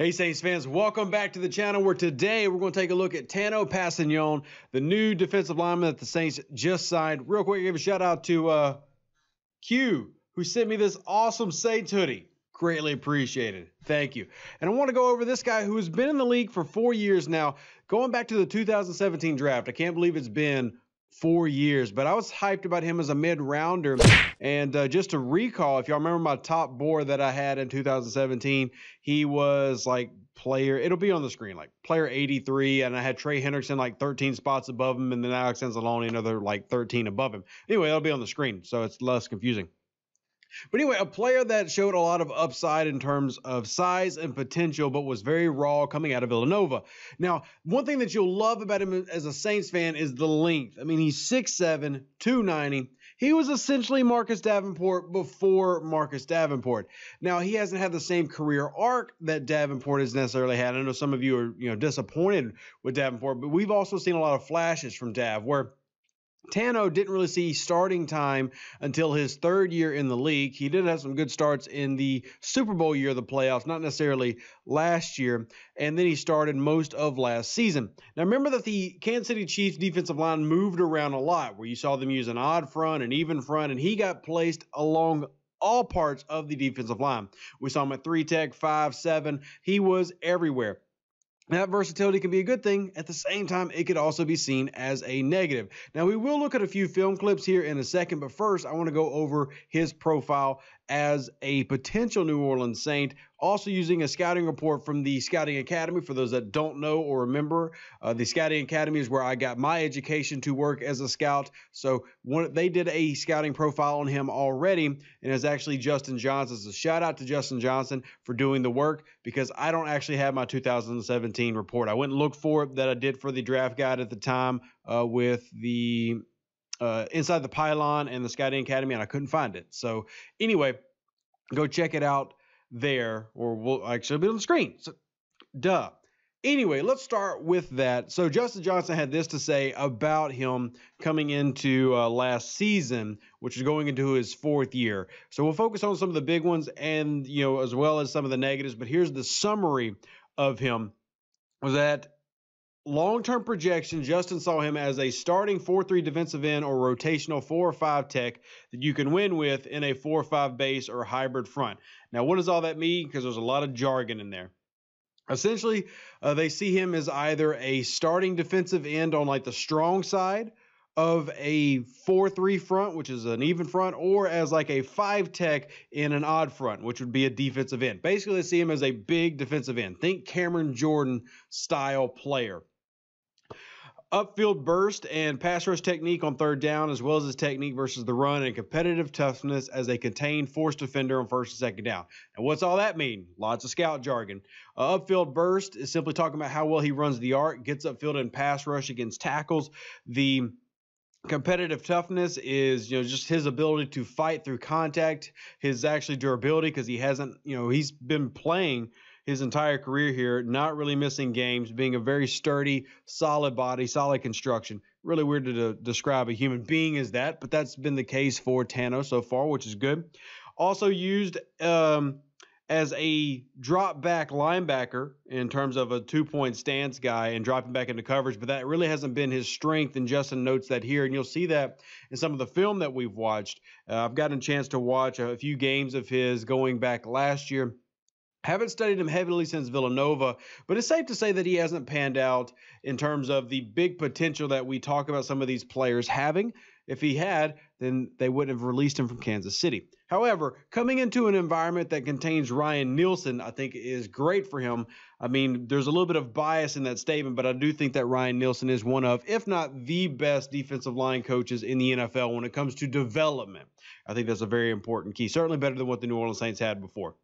Hey Saints fans, welcome back to the channel where today we're going to take a look at Tano Passignon, the new defensive lineman that the Saints just signed. Real quick, give a shout out to uh, Q, who sent me this awesome Saints hoodie. Greatly appreciated. Thank you. And I want to go over this guy who has been in the league for four years now, going back to the 2017 draft. I can't believe it's been four years. But I was hyped about him as a mid rounder. And uh, just to recall, if y'all remember my top board that I had in 2017, he was like player, it'll be on the screen, like player 83. And I had Trey Hendrickson like 13 spots above him. And then Alex Anzalone another like 13 above him. Anyway, it'll be on the screen. So it's less confusing. But anyway, a player that showed a lot of upside in terms of size and potential, but was very raw coming out of Villanova. Now, one thing that you'll love about him as a Saints fan is the length. I mean, he's 6'7, 290. He was essentially Marcus Davenport before Marcus Davenport. Now, he hasn't had the same career arc that Davenport has necessarily had. I know some of you are, you know, disappointed with Davenport, but we've also seen a lot of flashes from Dav where Tano didn't really see starting time until his third year in the league. He did have some good starts in the Super Bowl year of the playoffs, not necessarily last year, and then he started most of last season. Now, remember that the Kansas City Chiefs defensive line moved around a lot, where you saw them use an odd front, an even front, and he got placed along all parts of the defensive line. We saw him at three tech, five, seven. He was everywhere. That versatility can be a good thing. At the same time, it could also be seen as a negative. Now, we will look at a few film clips here in a second, but first, I want to go over his profile as a potential New Orleans Saint. Also, using a scouting report from the Scouting Academy. For those that don't know or remember, uh, the Scouting Academy is where I got my education to work as a scout. So one, they did a scouting profile on him already, and it's actually Justin Johnson. So shout out to Justin Johnson for doing the work because I don't actually have my 2017 report. I went and looked for it that I did for the draft guide at the time uh, with the uh, Inside the Pylon and the scouting Academy, and I couldn't find it. So anyway, go check it out there, or we'll actually be on the screen. So, duh. Anyway, let's start with that. So Justin Johnson had this to say about him coming into uh, last season, which is going into his fourth year. So we'll focus on some of the big ones, and you know, as well as some of the negatives. But here's the summary of him: was that long term projection, Justin saw him as a starting 4 3 defensive end or rotational 4 or 5 tech that you can win with in a 4 5 base or hybrid front. Now, what does all that mean? Because there's a lot of jargon in there. Essentially, uh, they see him as either a starting defensive end on like the strong side of a 4-3 front, which is an even front, or as like a 5 tech in an odd front, which would be a defensive end. Basically, they see him as a big defensive end. Think Cameron Jordan style player upfield burst and pass rush technique on third down, as well as his technique versus the run and competitive toughness as a contained force defender on first and second down. And what's all that mean? Lots of scout jargon. Uh, upfield burst is simply talking about how well he runs the arc, gets upfield in pass rush against tackles. The competitive toughness is you know just his ability to fight through contact his actually durability because he hasn't you know he's been playing his entire career here, not really missing games, being a very sturdy, solid body, solid construction. Really weird to de- describe a human being as that, but that's been the case for Tano so far, which is good. Also used um, as a drop back linebacker in terms of a two point stance guy and dropping back into coverage, but that really hasn't been his strength. And Justin notes that here, and you'll see that in some of the film that we've watched. Uh, I've gotten a chance to watch a few games of his going back last year haven't studied him heavily since Villanova, but it's safe to say that he hasn't panned out in terms of the big potential that we talk about some of these players having. If he had, then they wouldn't have released him from Kansas City. However, coming into an environment that contains Ryan Nielsen, I think is great for him. I mean, there's a little bit of bias in that statement, but I do think that Ryan Nielsen is one of, if not the best defensive line coaches in the NFL when it comes to development. I think that's a very important key, certainly better than what the New Orleans Saints had before.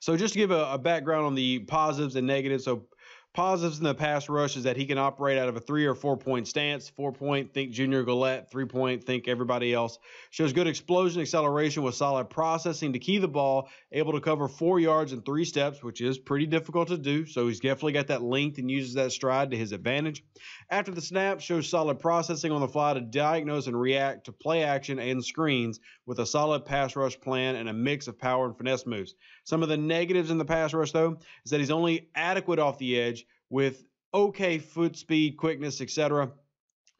So just to give a, a background on the positives and negatives. So Positives in the pass rush is that he can operate out of a three or four point stance. Four point, think Junior Gillette. Three point, think everybody else. Shows good explosion acceleration with solid processing to key the ball, able to cover four yards in three steps, which is pretty difficult to do. So he's definitely got that length and uses that stride to his advantage. After the snap, shows solid processing on the fly to diagnose and react to play action and screens with a solid pass rush plan and a mix of power and finesse moves. Some of the negatives in the pass rush, though, is that he's only adequate off the edge with okay foot speed, quickness, etc.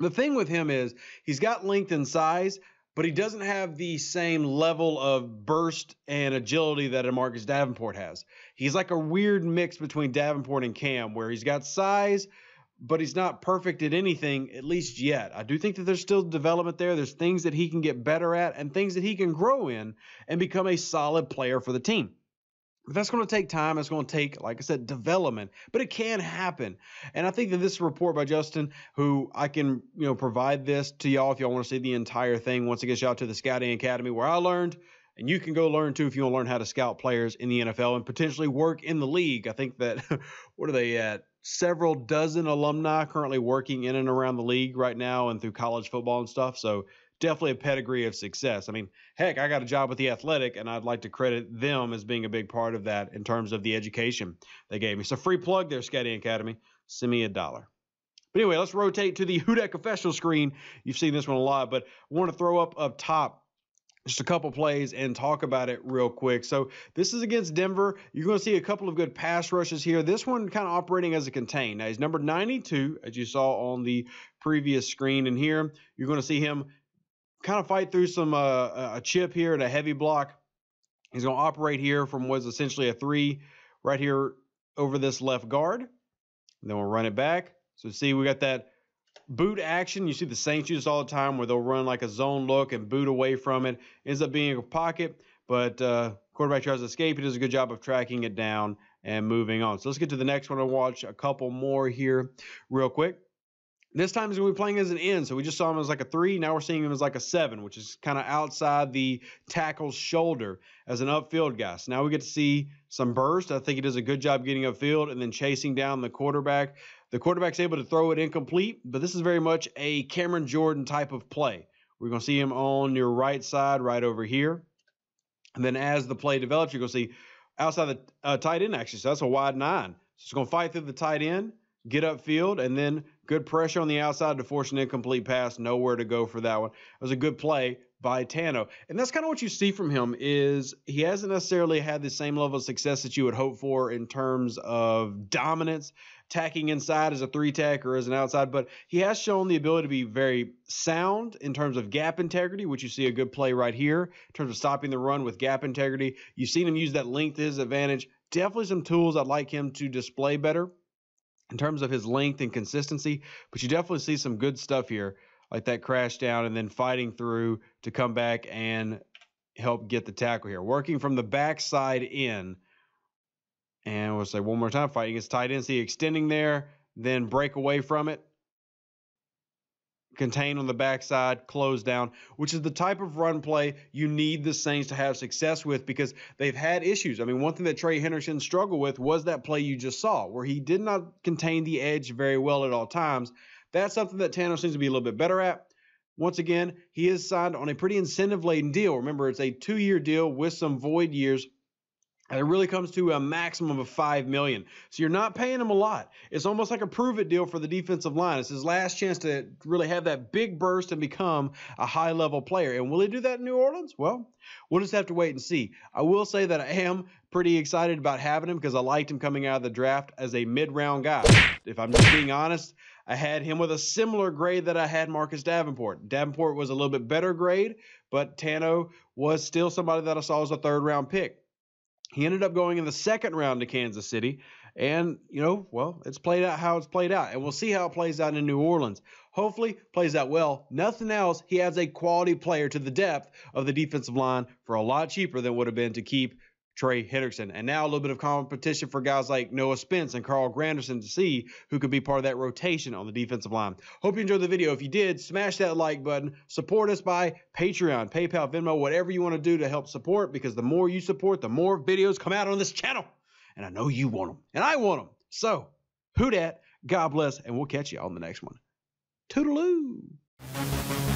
The thing with him is he's got length and size, but he doesn't have the same level of burst and agility that a Marcus Davenport has. He's like a weird mix between Davenport and Cam, where he's got size, but he's not perfect at anything, at least yet. I do think that there's still development there. There's things that he can get better at and things that he can grow in and become a solid player for the team that's going to take time. It's going to take, like I said, development, but it can happen. And I think that this report by Justin, who I can, you know, provide this to y'all if y'all want to see the entire thing. Once it gets out to the Scouting Academy, where I learned, and you can go learn too if you want to learn how to scout players in the NFL and potentially work in the league. I think that what are they at? Several dozen alumni currently working in and around the league right now and through college football and stuff. So definitely a pedigree of success. I mean, heck, I got a job with the Athletic, and I'd like to credit them as being a big part of that in terms of the education they gave me. So free plug there, Scotty Academy. Send me a dollar. But anyway, let's rotate to the Hudak official screen. You've seen this one a lot, but I want to throw up up top just a couple plays and talk about it real quick. So this is against Denver. You're going to see a couple of good pass rushes here. This one kind of operating as a contain. Now he's number 92, as you saw on the previous screen. And here you're going to see him kind of fight through some uh, a chip here and a heavy block. He's going to operate here from what is essentially a three right here over this left guard. And then we'll run it back. So see, we got that boot action. You see the Saints use all the time where they'll run like a zone look and boot away from it. Ends up being a pocket, but uh, quarterback tries to escape. He does a good job of tracking it down and moving on. So let's get to the next one and watch a couple more here real quick. This time he's going to be playing as an end, so we just saw him as like a three. Now we're seeing him as like a seven, which is kind of outside the tackle's shoulder as an upfield guy. So now we get to see some burst. I think he does a good job getting upfield and then chasing down the quarterback. The quarterback's able to throw it incomplete, but this is very much a Cameron Jordan type of play. We're going to see him on your right side, right over here. And then as the play develops, you're going to see outside the uh, tight end, actually. So that's a wide nine. So it's going to fight through the tight end get upfield, and then good pressure on the outside to force an incomplete pass. Nowhere to go for that one. It was a good play by Tano. And that's kind of what you see from him is he hasn't necessarily had the same level of success that you would hope for in terms of dominance, tacking inside as a three tack or as an outside, but he has shown the ability to be very sound in terms of gap integrity, which you see a good play right here in terms of stopping the run with gap integrity. You've seen him use that length to his advantage. Definitely some tools I'd like him to display better in terms of his length and consistency, but you definitely see some good stuff here, like that crash down and then fighting through to come back and help get the tackle here. Working from the backside in. And we'll say one more time, fighting his tight ends. He extending there, then break away from it. Contained on the backside, closed down, which is the type of run play you need the Saints to have success with because they've had issues. I mean, one thing that Trey Henderson struggled with was that play you just saw, where he did not contain the edge very well at all times. That's something that Tano seems to be a little bit better at. Once again, he is signed on a pretty incentive laden deal. Remember, it's a two year deal with some void years it really comes to a maximum of five million. So you're not paying him a lot. It's almost like a prove it deal for the defensive line. It's his last chance to really have that big burst and become a high level player. And will he do that in New Orleans? Well, we'll just have to wait and see. I will say that I am pretty excited about having him because I liked him coming out of the draft as a mid round guy. If I'm just being honest, I had him with a similar grade that I had Marcus Davenport. Davenport was a little bit better grade, but Tano was still somebody that I saw as a third round pick. He ended up going in the second round to Kansas City. And, you know, well, it's played out how it's played out. And we'll see how it plays out in New Orleans. Hopefully, plays out well. Nothing else. He adds a quality player to the depth of the defensive line for a lot cheaper than would have been to keep Trey Henderson. And now a little bit of competition for guys like Noah Spence and Carl Granderson to see who could be part of that rotation on the defensive line. Hope you enjoyed the video. If you did, smash that like button. Support us by Patreon, PayPal, Venmo, whatever you want to do to help support because the more you support, the more videos come out on this channel. And I know you want them, and I want them. So, who dat? God bless, and we'll catch you on the next one. Toodaloo.